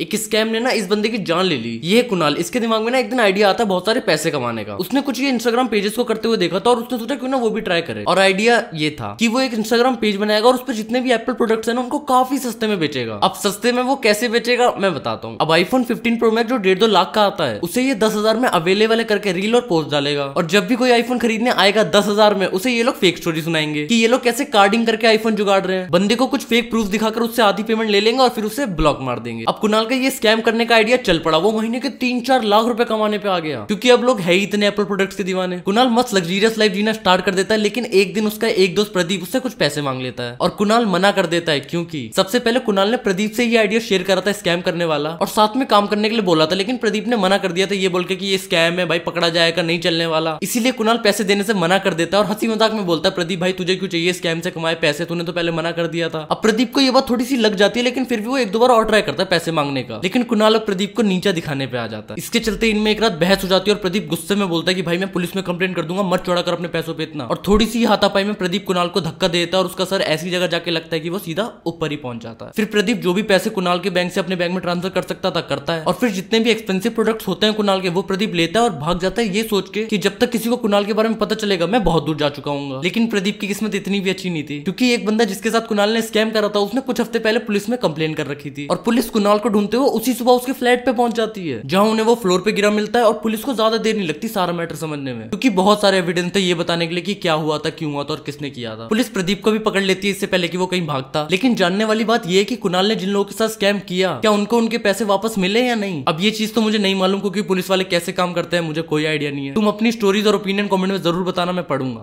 एक स्कैम ने ना इस बंदे की जान ले ली ये कुनाल इसके दिमाग में ना एक दिन आइडिया आता है बहुत सारे पैसे कमाने का उसने कुछ ये इंस्टाग्राम पेजेस को करते हुए देखा था और उसने सोचा क्यों ना वो भी ट्राई करे और आइडिया ये था कि वो एक इंस्टाग्राम पेज बनाएगा और उस पर जितने भी एप्पल प्रोडक्ट्स है ना उनको काफी सस्ते में बेचेगा अब सस्ते में वो कैसे बेचेगा मैं बताता हूँ अब आईफोन फिफ्टीन प्रो मैक्स जो डेढ़ दो लाख का आता है उसे ये दस हजार में अवेलेबल करके रील और पोस्ट डालेगा और जब भी कोई आईफोन खरीदने आएगा दस हजार में उसे ये लोग फेक स्टोरी सुनाएंगे की ये लोग कैसे कार्डिंग करके आईफोन जुगाड़ रहे हैं बंदे को कुछ फेक प्रूफ दिखाकर उससे आधी पेमेंट ले लेंगे और फिर उसे ब्लॉक मार देंगे अब कुनाल साल का ये स्कैम करने का आइडिया चल पड़ा वो महीने के तीन चार लाख रुपए कमाने पे आ गया क्योंकि अब लोग है ही इतने एप्पल प्रोडक्ट्स के दीवाने कुणाल मस्त लग्जीरियस लाइफ जीना स्टार्ट कर देता है लेकिन एक दिन उसका एक दोस्त प्रदीप उससे कुछ पैसे मांग लेता है और कुणाल मना कर देता है क्योंकि सबसे पहले कुणाल ने प्रदीप से ये आइडिया शेयर करा था स्कैम करने वाला और साथ में काम करने के लिए बोला था लेकिन प्रदीप ने मना कर दिया था ये बोल के कि ये स्कैम है भाई पकड़ा जाएगा नहीं चलने वाला इसीलिए कुणाल पैसे देने से मना कर देता है और हंसी मजाक में बोलता है प्रदीप भाई तुझे क्यों चाहिए स्कैम से कमाए पैसे तूने तो पहले मना कर दिया था अब प्रदीप को ये बात थोड़ी सी लग जाती है लेकिन फिर भी वो एक दो बार और ट्राई करता है पैसे मांगने मांगने का लेकिन कुणाल और प्रदीप को नीचा दिखाने पे आ जाता है इसके चलते इनमें एक रात बहस हो जाती है और प्रदीप गुस्से में बोलता है कि भाई मैं पुलिस में कंप्लेन कर दूंगा मत चौड़ा कर अपने पैसों पे इतना और थोड़ी सी हाथापाई में प्रदीप कुणाल को धक्का देता है और उसका सर ऐसी जगह जाके लगता है कि वो सीधा ऊपर ही पहुंच जाता है फिर प्रदीप जो भी पैसे कुणाल के बैंक से अपने बैंक में ट्रांसफर कर सकता था करता है और फिर जितने भी एक्सपेंसिव प्रोडक्ट्स होते हैं कुणाल के वो प्रदीप लेता है और भाग जाता है ये सोच के कि जब तक किसी को कुणाल के बारे में पता चलेगा मैं बहुत दूर जा चुका हूँ लेकिन प्रदीप की किस्मत इतनी भी अच्छी नहीं थी क्योंकि एक बंदा जिसके साथ कुणाल ने स्कैम करा था उसने कुछ हफ्ते पहले पुलिस में कंप्लेन कर रखी थी और पुलिस कुणाल को सुनते हुए उसी सुबह उसके फ्लैट पे पहुंच जाती है जहां उन्हें वो फ्लोर पे गिरा मिलता है और पुलिस को ज्यादा देर नहीं लगती सारा मैटर समझने में क्योंकि बहुत सारे एविडेंस थे ये बताने के लिए कि क्या हुआ था क्यों हुआ था और किसने किया था पुलिस प्रदीप को भी पकड़ लेती है इससे पहले की वो कहीं भागता लेकिन जानने वाली बात यह की कुणाल ने जिन लोगों के साथ स्कैम किया क्या उनको उनके पैसे वापस मिले या नहीं अब ये चीज तो मुझे नहीं मालूम क्योंकि पुलिस वाले कैसे काम करते हैं मुझे कोई आइडिया नहीं है तुम अपनी स्टोरीज और ओपिनियन कॉमेंट में जरूर बताना मैं पढ़ूंगा